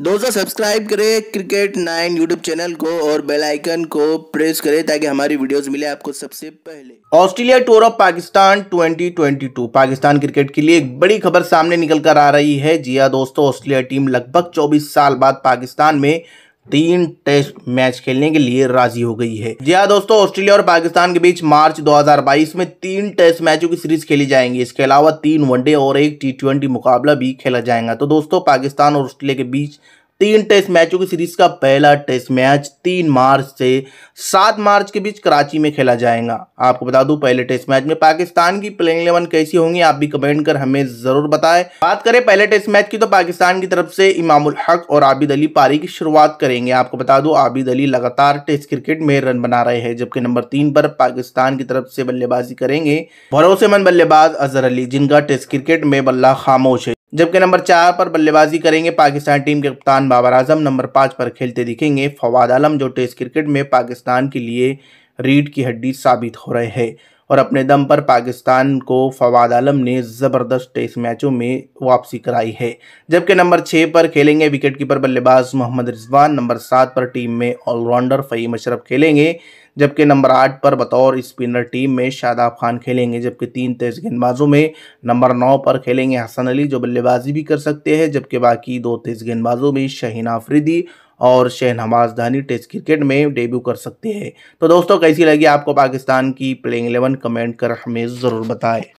दोस्तों सब्सक्राइब करें cricket nine YouTube channel को और बेल आइकन को प्रेस करें ताकि हमारी वीडियोस मिले आपको सबसे पहले Australia tour of Pakistan 2022 Pakistan cricket के लिए एक बड़ी खबर सामने निकल कर आ रही है जी हाँ, दोस्तों ऑस्ट्रेलिया टीम लगभग 24 साल बाद पाकिस्तान में तीन टेस्ट मैच खेलने के लिए राजी हो गई है जी हाँ दोस्तों ऑस्ट्रेलिया और पाकिस्तान के बीच मार्च 2022 में तीन टेस्ट मैचों की सीरीज खेली जाएंगी इसके अलावा तीन वनडे और एक टी मुकाबला भी खेला जाएगा तो दोस्तों पाकिस्तान और ऑस्ट्रेलिया के बीच तीन टेस्ट मैचों की सीरीज का पहला टेस्ट मैच तीन मार्च से सात मार्च के बीच कराची में खेला जाएगा आपको बता दूं पहले टेस्ट मैच में पाकिस्तान की प्लेइंग इलेवन कैसी होंगी आप भी कमेंट कर हमें जरूर बताएं बात करें पहले टेस्ट मैच की तो पाकिस्तान की तरफ से इमामुल हक और आबिद अली पारी की शुरुआत करेंगे आपको बता दू आबिद अली लगातार टेस्ट क्रिकेट में रन बना रहे हैं जबकि नंबर तीन पर पाकिस्तान की तरफ से बल्लेबाजी करेंगे भरोसेमंद बल्लेबाज अजहर अली जिनका टेस्ट क्रिकेट में बल्ला खामोश है जबकि नंबर चार पर बल्लेबाजी करेंगे पाकिस्तान टीम के कप्तान बाबर आजम नंबर पाँच पर खेलते दिखेंगे फवाद आलम जो टेस्ट क्रिकेट में पाकिस्तान के लिए रीढ़ की हड्डी साबित हो रहे हैं और अपने दम पर पाकिस्तान को फवाद आलम ने ज़बरदस्त टेस्ट मैचों में वापसी कराई है जबकि नंबर छः पर खेलेंगे विकेट कीपर बल्लेबाज मोहम्मद रिजवान नंबर सात पर टीम में ऑलराउंडर फ़हीम अशरफ खेलेंगे जबकि नंबर आठ पर बतौर स्पिनर टीम में शादाब खान खेलेंगे जबकि तीन तेज गेंदबाजों में नंबर नौ पर खेलेंगे हसन अली जो बल्लेबाजी भी कर सकते हैं जबकि बाकी दो तेज गेंदबाजों में शहीन आफरीदी और शहनवाज धानी टेस्ट क्रिकेट में डेब्यू कर सकते हैं तो दोस्तों कैसी लगी आपको पाकिस्तान की प्लेइंग एलेवन कमेंट कर हमें ज़रूर बताएं